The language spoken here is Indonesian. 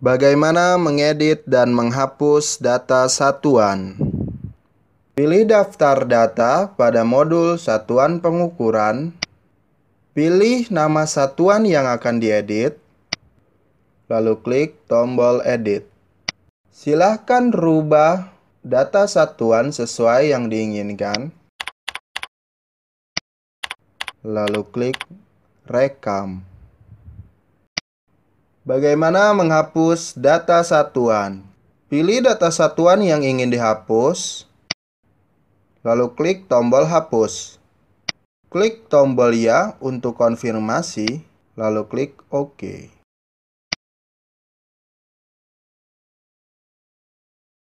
Bagaimana mengedit dan menghapus data satuan? Pilih daftar data pada modul satuan pengukuran. Pilih nama satuan yang akan diedit. Lalu klik tombol edit. Silahkan rubah data satuan sesuai yang diinginkan. Lalu klik rekam. Bagaimana menghapus data satuan? Pilih data satuan yang ingin dihapus, lalu klik tombol hapus. Klik tombol ya untuk konfirmasi, lalu klik OK.